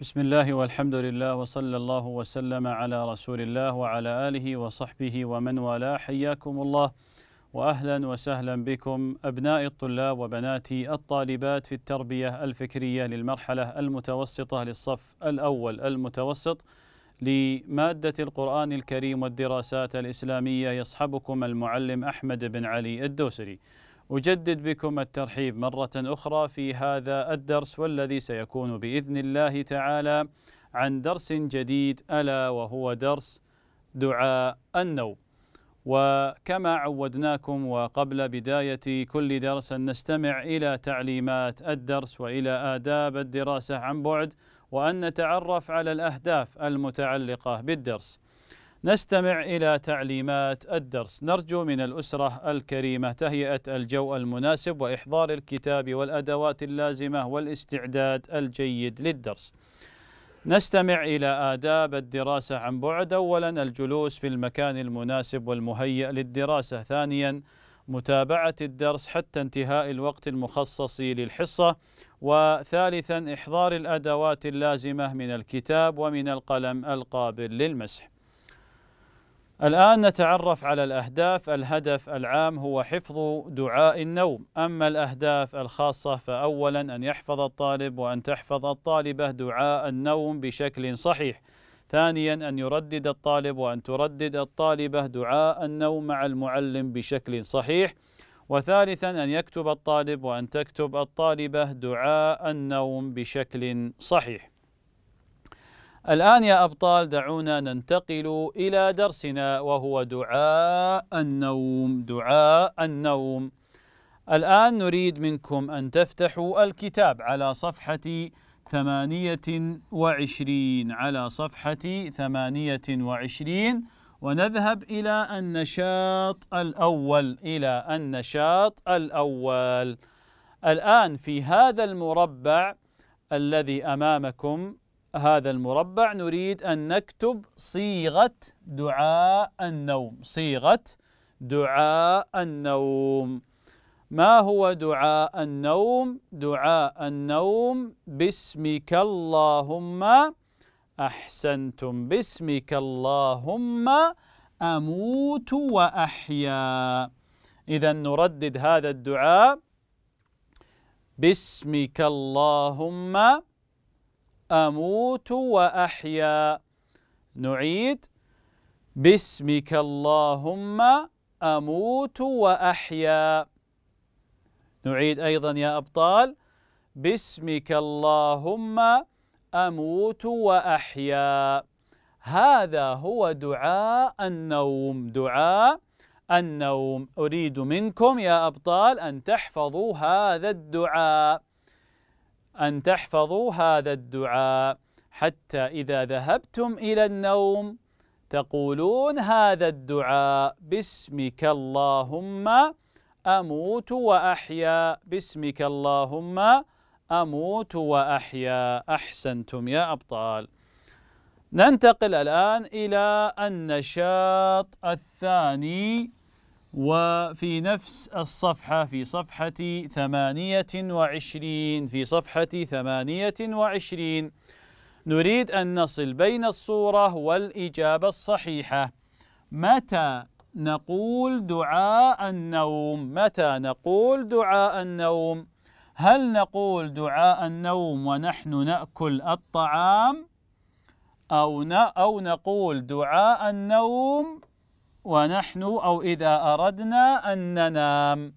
بسم الله والحمد لله وصلى الله وسلم على رسول الله وعلى آله وصحبه ومن والاه حياكم الله وأهلا وسهلا بكم أبناء الطلاب وبناتي الطالبات في التربية الفكرية للمرحلة المتوسطة للصف الأول المتوسط لمادة القرآن الكريم والدراسات الإسلامية يصحبكم المعلم أحمد بن علي الدوسري أجدد بكم الترحيب مرة أخرى في هذا الدرس والذي سيكون بإذن الله تعالى عن درس جديد ألا وهو درس دعاء النوم وكما عودناكم وقبل بداية كل درس نستمع إلى تعليمات الدرس وإلى آداب الدراسة عن بعد وأن نتعرف على الأهداف المتعلقة بالدرس نستمع إلى تعليمات الدرس نرجو من الأسرة الكريمة تهيئة الجو المناسب وإحضار الكتاب والأدوات اللازمة والاستعداد الجيد للدرس نستمع إلى آداب الدراسة عن بعد أولا الجلوس في المكان المناسب والمهيأ للدراسة ثانيا متابعة الدرس حتى انتهاء الوقت المخصص للحصة وثالثا إحضار الأدوات اللازمة من الكتاب ومن القلم القابل للمسح الآن نتعرف على الأهداف الهدف العام هو حفظ دعاء النوم أما الأهداف الخاصة فأولا أن يحفظ الطالب وأن تحفظ الطالبة دعاء النوم بشكل صحيح ثانيا أن يردد الطالب وأن تردد الطالبة دعاء النوم مع المعلم بشكل صحيح وثالثا أن يكتب الطالب وأن تكتب الطالبة دعاء النوم بشكل صحيح الآن يا أبطال دعونا ننتقل إلى درسنا وهو دعاء النوم دعاء النوم الآن نريد منكم أن تفتحوا الكتاب على صفحة ثمانية وعشرين على صفحة ثمانية وعشرين ونذهب إلى النشاط الأول إلى النشاط الأول الآن في هذا المربع الذي أمامكم هذا المربع نريد أن نكتب صيغة دعاء النوم صيغة دعاء النوم ما هو دعاء النوم؟ دعاء النوم باسمك اللهم أحسنتم باسمك اللهم أموت وأحيا إذا نردد هذا الدعاء باسمك اللهم أموت وأحيا نعيد باسمك اللهم أموت وأحيا نعيد أيضا يا أبطال باسمك اللهم أموت وأحيا هذا هو دعاء النوم دعاء النوم أريد منكم يا أبطال أن تحفظوا هذا الدعاء أن تحفظوا هذا الدعاء حتى إذا ذهبتم إلى النوم تقولون هذا الدعاء باسمك اللهم أموت وأحيا باسمك اللهم أموت وأحيا أحسنتم يا أبطال ننتقل الآن إلى النشاط الثاني وفي نفس الصفحة في صفحة ثمانية وعشرين في صفحة ثمانية وعشرين نريد أن نصل بين الصورة والإجابة الصحيحة متى نقول دعاء النوم متى نقول دعاء النوم هل نقول دعاء النوم ونحن نأكل الطعام أو أو نقول دعاء النوم ونحن أو إذا أردنا أن ننام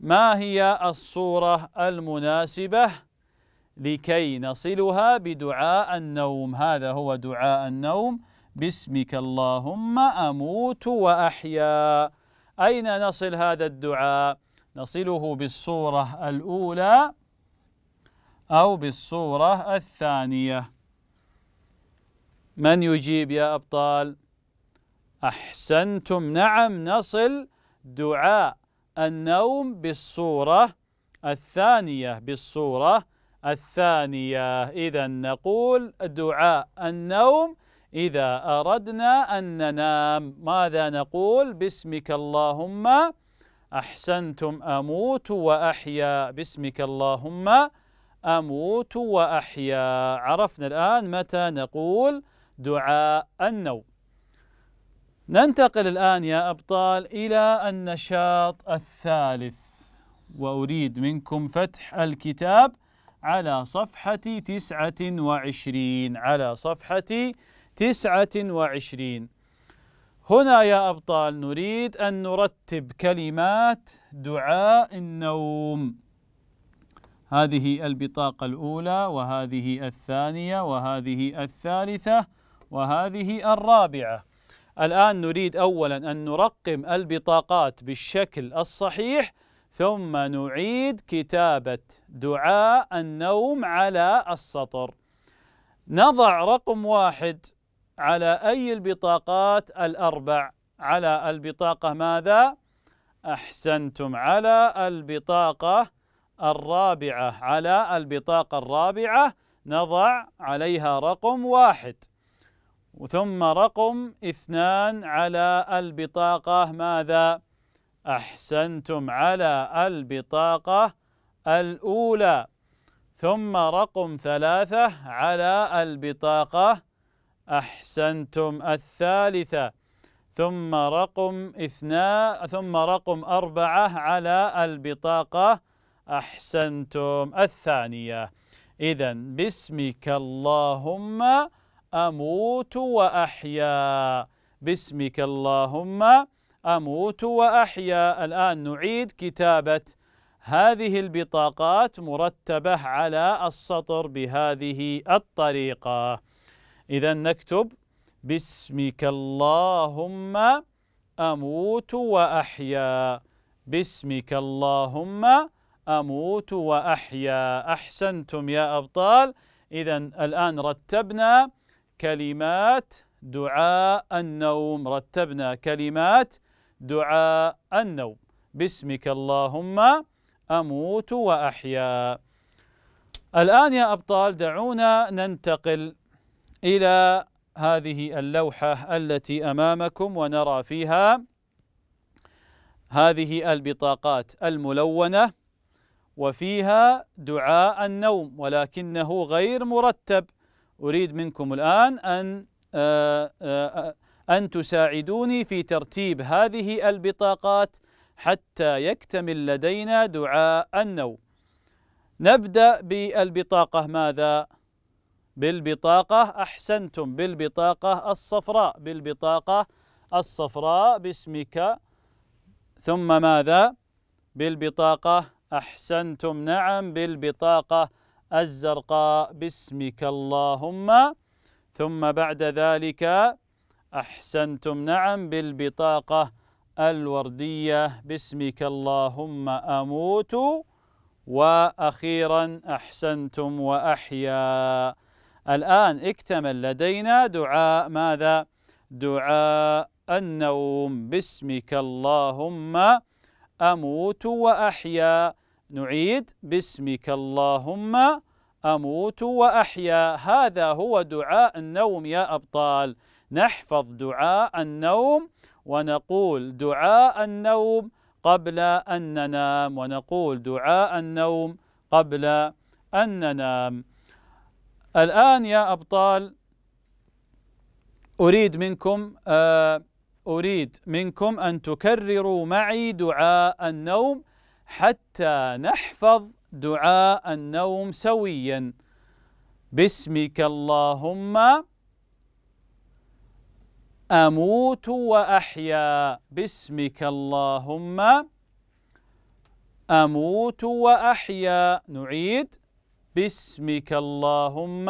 ما هي الصورة المناسبة لكي نصلها بدعاء النوم هذا هو دعاء النوم باسمك اللهم أموت وأحيا أين نصل هذا الدعاء نصله بالصورة الأولى أو بالصورة الثانية من يجيب يا أبطال؟ أحسنتم نعم نصل دعاء النوم بالصورة الثانية بالصورة الثانية إذا نقول دعاء النوم إذا أردنا أن ننام ماذا نقول باسمك اللهم أحسنتم أموت وأحيا باسمك اللهم أموت وأحيا عرفنا الآن متى نقول دعاء النوم ننتقل الآن يا أبطال إلى النشاط الثالث وأريد منكم فتح الكتاب على صفحة تسعة وعشرين على صفحة تسعة وعشرين هنا يا أبطال نريد أن نرتب كلمات دعاء النوم هذه البطاقة الأولى وهذه الثانية وهذه الثالثة وهذه الرابعة الآن نريد أولا أن نرقم البطاقات بالشكل الصحيح ثم نعيد كتابة دعاء النوم على السطر نضع رقم واحد على أي البطاقات الأربع على البطاقة ماذا؟ أحسنتم على البطاقة الرابعة على البطاقة الرابعة نضع عليها رقم واحد ثم رقم اثنان على البطاقة ماذا؟ أحسنتم على البطاقة الأولى ثم رقم ثلاثة على البطاقة أحسنتم الثالثة ثم رقم اثنا ثم رقم أربعة على البطاقة أحسنتم الثانية إذا باسمك اللهم أموت وأحيا باسمك اللهم أموت وأحيا الآن نعيد كتابة هذه البطاقات مرتبة على السطر بهذه الطريقة إذا نكتب باسمك اللهم أموت وأحيا باسمك اللهم أموت وأحيا أحسنتم يا أبطال إذا الآن رتبنا كلمات دعاء النوم رتبنا كلمات دعاء النوم باسمك اللهم أموت وأحيا الآن يا أبطال دعونا ننتقل إلى هذه اللوحة التي أمامكم ونرى فيها هذه البطاقات الملونة وفيها دعاء النوم ولكنه غير مرتب أريد منكم الآن أن آه، آه، أن تساعدوني في ترتيب هذه البطاقات حتى يكتمل لدينا دعاء النوم نبدأ بالبطاقة ماذا؟ بالبطاقة أحسنتم بالبطاقة الصفراء بالبطاقة الصفراء باسمك ثم ماذا؟ بالبطاقة أحسنتم نعم بالبطاقة الزرقاء باسمك اللهم ثم بعد ذلك أحسنتم نعم بالبطاقة الوردية باسمك اللهم أموت وأخيرا أحسنتم وأحيا الآن اكتمل لدينا دعاء ماذا؟ دعاء النوم باسمك اللهم أموت وأحيا نعيد باسمك اللهم أموت وأحيا هذا هو دعاء النوم يا أبطال نحفظ دعاء النوم ونقول دعاء النوم قبل أن ننام ونقول دعاء النوم قبل أن ننام الآن يا أبطال أريد منكم آه، أريد منكم أن تكرروا معي دعاء النوم حتى نحفظ دعاء النوم سويا باسمك اللهم أموت وأحيا باسمك اللهم أموت وأحيا نعيد باسمك اللهم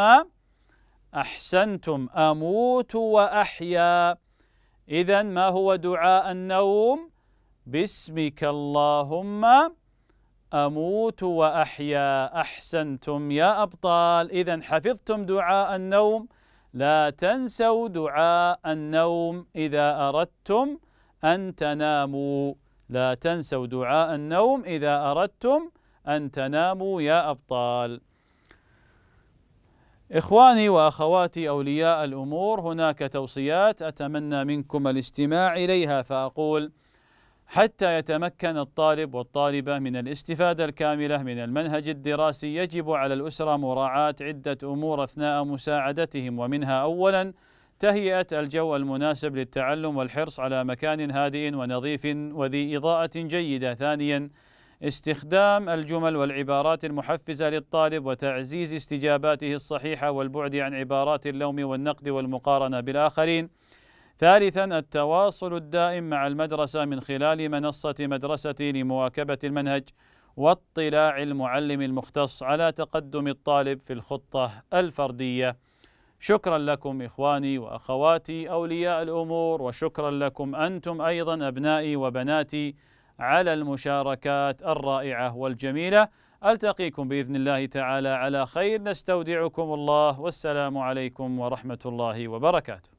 أحسنتم أموت وأحيا إذا ما هو دعاء النوم؟ باسمك اللهم أموت وأحيا أحسنتم يا أبطال إذا حفظتم دعاء النوم لا تنسوا دعاء النوم إذا أردتم أن تناموا لا تنسوا دعاء النوم إذا أردتم أن تناموا يا أبطال إخواني وأخواتي أولياء الأمور هناك توصيات أتمنى منكم الاستماع إليها فأقول حتى يتمكن الطالب والطالبة من الاستفادة الكاملة من المنهج الدراسي يجب على الأسرة مراعاة عدة أمور أثناء مساعدتهم ومنها أولاً تهيئة الجو المناسب للتعلم والحرص على مكان هادئ ونظيف وذي إضاءة جيدة ثانياً استخدام الجمل والعبارات المحفزة للطالب وتعزيز استجاباته الصحيحة والبعد عن عبارات اللوم والنقد والمقارنة بالآخرين ثالثا التواصل الدائم مع المدرسة من خلال منصة مدرستي لمواكبة المنهج واطلاع المعلم المختص على تقدم الطالب في الخطة الفردية شكرا لكم إخواني وأخواتي أولياء الأمور وشكرا لكم أنتم أيضا أبنائي وبناتي على المشاركات الرائعة والجميلة ألتقيكم بإذن الله تعالى على خير نستودعكم الله والسلام عليكم ورحمة الله وبركاته